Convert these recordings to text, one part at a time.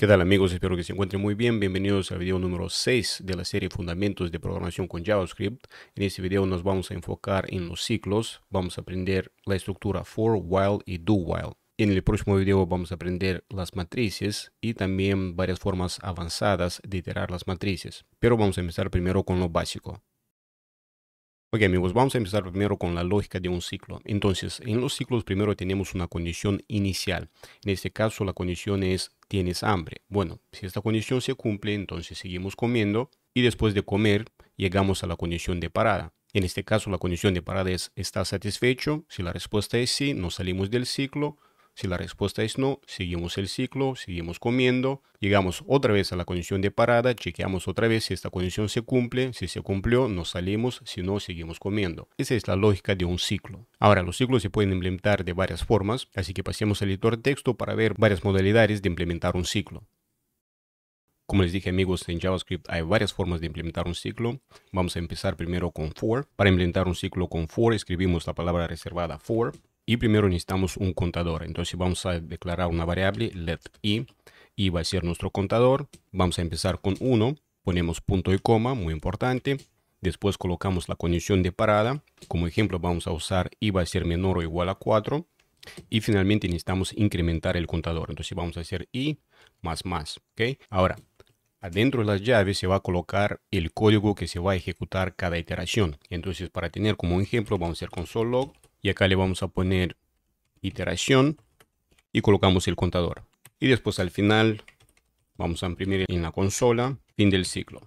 ¿Qué tal amigos? Espero que se encuentren muy bien. Bienvenidos al video número 6 de la serie Fundamentos de Programación con JavaScript. En este video nos vamos a enfocar en los ciclos. Vamos a aprender la estructura for, while y do while. En el próximo video vamos a aprender las matrices y también varias formas avanzadas de iterar las matrices. Pero vamos a empezar primero con lo básico. Ok amigos, vamos a empezar primero con la lógica de un ciclo. Entonces, en los ciclos primero tenemos una condición inicial. En este caso la condición es tienes hambre. Bueno, si esta condición se cumple, entonces seguimos comiendo y después de comer llegamos a la condición de parada. En este caso la condición de parada es ¿estás satisfecho? Si la respuesta es sí, nos salimos del ciclo si la respuesta es no, seguimos el ciclo, seguimos comiendo, llegamos otra vez a la condición de parada, chequeamos otra vez si esta condición se cumple, si se cumplió, nos salimos, si no, seguimos comiendo. Esa es la lógica de un ciclo. Ahora, los ciclos se pueden implementar de varias formas, así que pasemos al editor de texto para ver varias modalidades de implementar un ciclo. Como les dije amigos, en JavaScript hay varias formas de implementar un ciclo. Vamos a empezar primero con for. Para implementar un ciclo con for escribimos la palabra reservada for. Y primero necesitamos un contador. Entonces vamos a declarar una variable let i. Y va a ser nuestro contador. Vamos a empezar con 1. Ponemos punto y coma, muy importante. Después colocamos la condición de parada. Como ejemplo vamos a usar i va a ser menor o igual a 4. Y finalmente necesitamos incrementar el contador. Entonces vamos a hacer i más más. ¿okay? Ahora, adentro de las llaves se va a colocar el código que se va a ejecutar cada iteración. Entonces para tener como ejemplo vamos a hacer console log y acá le vamos a poner iteración y colocamos el contador. Y después al final vamos a imprimir en la consola fin del ciclo.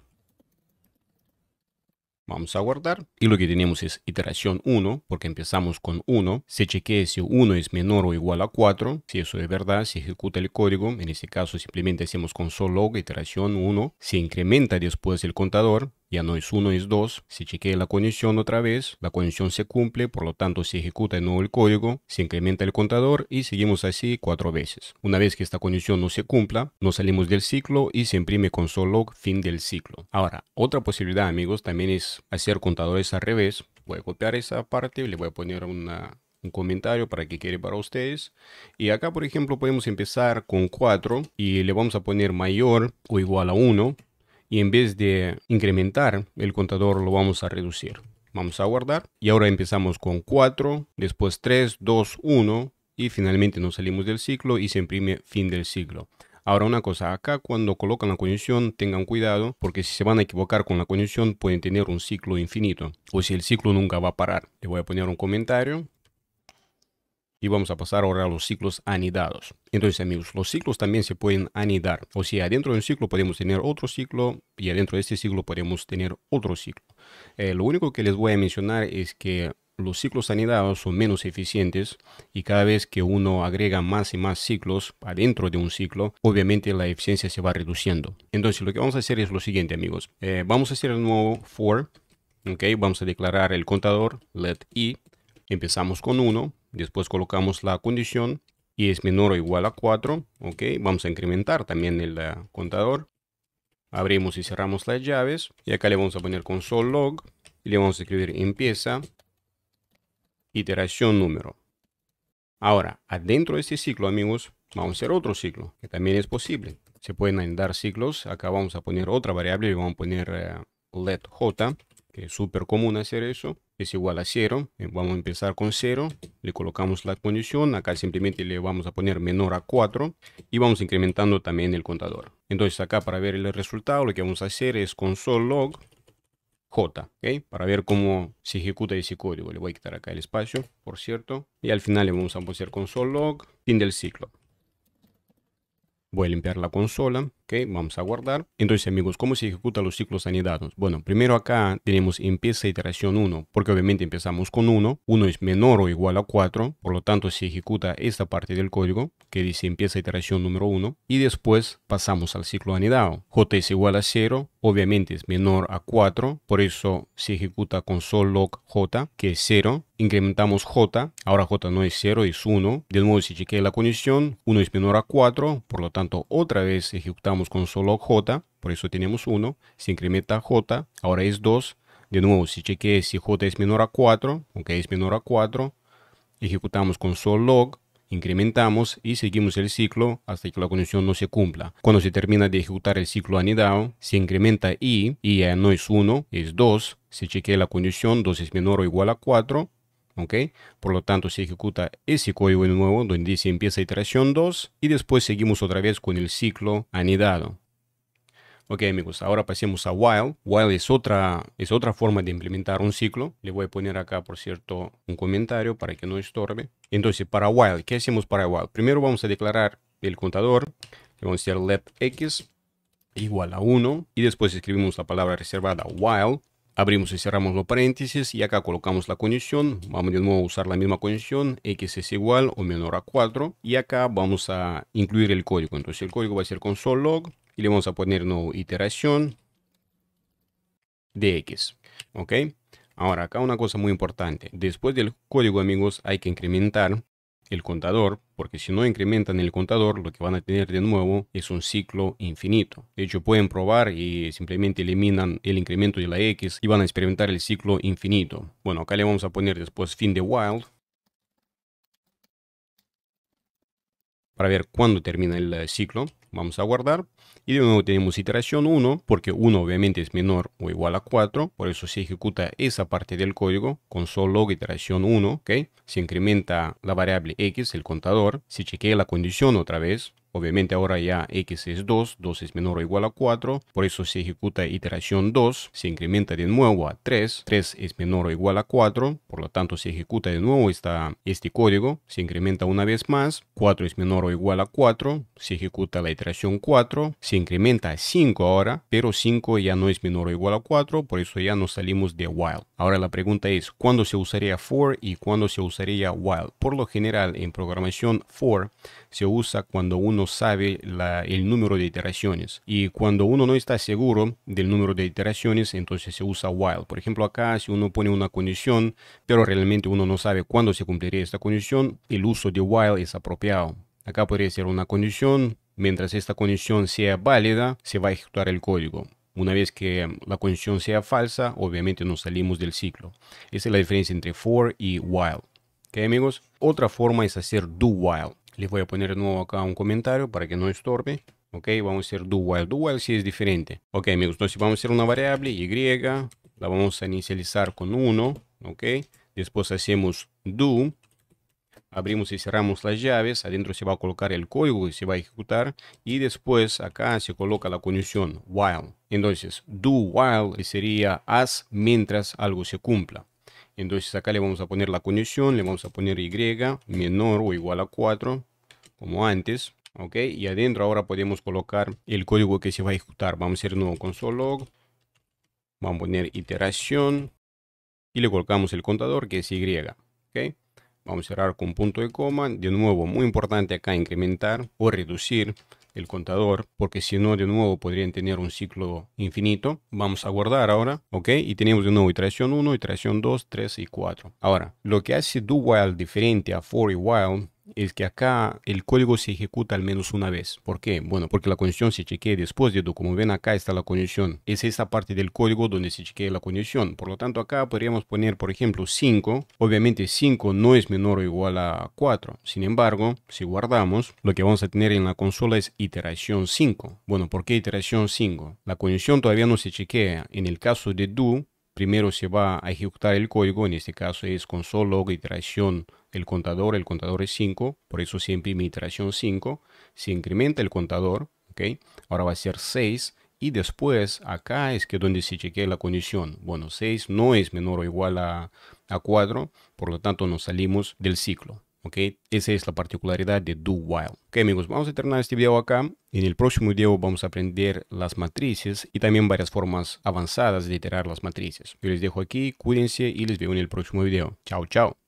Vamos a guardar y lo que tenemos es iteración 1 porque empezamos con 1. Se chequee si 1 es menor o igual a 4. Si eso es verdad, se ejecuta el código. En este caso simplemente hacemos console log iteración 1. Se incrementa después el contador ya no es uno, es dos. Si chequea la conexión otra vez, la condición se cumple, por lo tanto se ejecuta de nuevo el código, se incrementa el contador y seguimos así cuatro veces. Una vez que esta condición no se cumpla, nos salimos del ciclo y se imprime console.log log fin del ciclo. Ahora, otra posibilidad amigos también es hacer contadores al revés. Voy a copiar esa parte, le voy a poner un comentario para que quede para ustedes. Y acá, por ejemplo, podemos empezar con 4 y le vamos a poner mayor o igual a 1 y en vez de incrementar el contador lo vamos a reducir. Vamos a guardar y ahora empezamos con 4, después 3, 2, 1 y finalmente nos salimos del ciclo y se imprime fin del ciclo. Ahora una cosa, acá cuando colocan la conexión tengan cuidado porque si se van a equivocar con la conexión pueden tener un ciclo infinito o si el ciclo nunca va a parar. Le voy a poner un comentario y vamos a pasar ahora a los ciclos anidados. Entonces amigos, los ciclos también se pueden anidar. O sea, adentro de un ciclo podemos tener otro ciclo y adentro de este ciclo podemos tener otro ciclo. Eh, lo único que les voy a mencionar es que los ciclos anidados son menos eficientes y cada vez que uno agrega más y más ciclos adentro de un ciclo, obviamente la eficiencia se va reduciendo. Entonces lo que vamos a hacer es lo siguiente amigos. Eh, vamos a hacer el nuevo for. ok Vamos a declarar el contador let i. Empezamos con 1 Después colocamos la condición y es menor o igual a 4. Ok, vamos a incrementar también el eh, contador. Abrimos y cerramos las llaves. Y acá le vamos a poner console log. Y le vamos a escribir empieza iteración número. Ahora, adentro de este ciclo, amigos, vamos a hacer otro ciclo, que también es posible. Se pueden andar ciclos. Acá vamos a poner otra variable, y vamos a poner eh, let j que es súper común hacer eso, es igual a 0. Eh, vamos a empezar con 0, le colocamos la condición, acá simplemente le vamos a poner menor a 4 y vamos incrementando también el contador. Entonces acá para ver el resultado lo que vamos a hacer es console log J, Para ver cómo se ejecuta ese código. Le voy a quitar acá el espacio, por cierto. Y al final le vamos a poner console.log, fin del ciclo. Voy a limpiar la consola. Vamos a guardar. Entonces, amigos, ¿cómo se ejecutan los ciclos anidados? Bueno, primero acá tenemos empieza iteración 1, porque obviamente empezamos con 1. 1 es menor o igual a 4, por lo tanto se ejecuta esta parte del código que dice empieza iteración número 1 y después pasamos al ciclo anidado. J es igual a 0, obviamente es menor a 4, por eso se ejecuta con sol log j, que es 0, incrementamos j, ahora j no es 0, es 1, de nuevo se chequea la condición, 1 es menor a 4, por lo tanto otra vez ejecutamos con solo j, por eso tenemos 1, se incrementa j, ahora es 2. De nuevo, si chequeé si j es menor a 4, aunque es menor a 4, ejecutamos con sol log, incrementamos y seguimos el ciclo hasta que la condición no se cumpla. Cuando se termina de ejecutar el ciclo anidado, se incrementa i, y ya no es 1, es 2. Se chequea la condición, 2 es menor o igual a 4, ¿ok? Por lo tanto, se ejecuta ese código de nuevo donde dice empieza iteración 2 y después seguimos otra vez con el ciclo anidado. Ok amigos, ahora pasemos a while. While es otra, es otra forma de implementar un ciclo. Le voy a poner acá, por cierto, un comentario para que no estorbe. Entonces, para while, ¿qué hacemos para while? Primero vamos a declarar el contador. Le vamos a decir let x igual a 1 y después escribimos la palabra reservada while Abrimos y cerramos los paréntesis y acá colocamos la condición. Vamos de nuevo a usar la misma condición. X es igual o menor a 4. Y acá vamos a incluir el código. Entonces el código va a ser console.log y le vamos a poner nuevo iteración de X. ¿Ok? Ahora acá una cosa muy importante. Después del código amigos hay que incrementar el contador, porque si no incrementan el contador, lo que van a tener de nuevo es un ciclo infinito. De hecho, pueden probar y simplemente eliminan el incremento de la X y van a experimentar el ciclo infinito. Bueno, acá le vamos a poner después fin de wild. para ver cuándo termina el eh, ciclo. Vamos a guardar. Y de nuevo tenemos iteración 1, porque 1 obviamente es menor o igual a 4, por eso se ejecuta esa parte del código con solo iteración 1, ¿ok? Se incrementa la variable x, el contador, se chequea la condición otra vez, Obviamente ahora ya x es 2, 2 es menor o igual a 4, por eso se ejecuta iteración 2, se incrementa de nuevo a 3, 3 es menor o igual a 4, por lo tanto se ejecuta de nuevo este código, se incrementa una vez más, 4 es menor o igual a 4, se ejecuta la iteración 4, se incrementa a 5 ahora, pero 5 ya no es menor o igual a 4, por eso ya nos salimos de while. Ahora la pregunta es, ¿cuándo se usaría for y cuándo se usaría while? Por lo general en programación for se usa cuando uno sabe el número de iteraciones. Y cuando uno no está seguro del número de iteraciones, entonces se usa while. Por ejemplo, acá si uno pone una condición, pero realmente uno no sabe cuándo se cumpliría esta condición, el uso de while es apropiado. Acá podría ser una condición, mientras esta condición sea válida, se va a ejecutar el código. Una vez que la condición sea falsa, obviamente nos salimos del ciclo. Esa es la diferencia entre for y while. ¿Ok amigos? Otra forma es hacer do while. Les voy a poner de nuevo acá un comentario para que no estorbe. Ok, vamos a hacer do while. Do while si es diferente. Ok, amigos, entonces vamos a hacer una variable y, la vamos a inicializar con 1. Ok, después hacemos do. Abrimos y cerramos las llaves. Adentro se va a colocar el código y se va a ejecutar. Y después acá se coloca la condición while. Entonces, do while sería as mientras algo se cumpla. Entonces acá le vamos a poner la conexión, le vamos a poner Y menor o igual a 4, como antes. ¿Ok? Y adentro ahora podemos colocar el código que se va a ejecutar. Vamos a hacer nuevo console.log. Vamos a poner iteración. Y le colocamos el contador que es Y. ¿Ok? Vamos a cerrar con punto de coma. De nuevo, muy importante acá incrementar o reducir el contador, porque si no, de nuevo podrían tener un ciclo infinito. Vamos a guardar ahora, ¿ok? Y tenemos de nuevo iteración 1, iteración 2, 3 y 4. Ahora, lo que hace do while diferente a for y while es que acá el código se ejecuta al menos una vez. ¿Por qué? Bueno, porque la conexión se chequea después de Como ven acá está la conexión. Es esta parte del código donde se chequea la conexión. Por lo tanto acá podríamos poner por ejemplo 5. Obviamente 5 no es menor o igual a 4. Sin embargo, si guardamos, lo que vamos a tener en la consola es iteración 5. Bueno, ¿por qué iteración 5? La conexión todavía no se chequea. En el caso de do, primero se va a ejecutar el código, en este caso es console log iteración el contador, el contador es 5, por eso siempre mi iteración 5, se incrementa el contador, ¿ok? Ahora va a ser 6 y después acá es que donde se chequea la condición. Bueno, 6 no es menor o igual a, a 4, por lo tanto nos salimos del ciclo. ¿ok? Esa es la particularidad de do while. Ok amigos, vamos a terminar este video acá. En el próximo video vamos a aprender las matrices y también varias formas avanzadas de iterar las matrices. Yo les dejo aquí, cuídense y les veo en el próximo video. Chao, chao.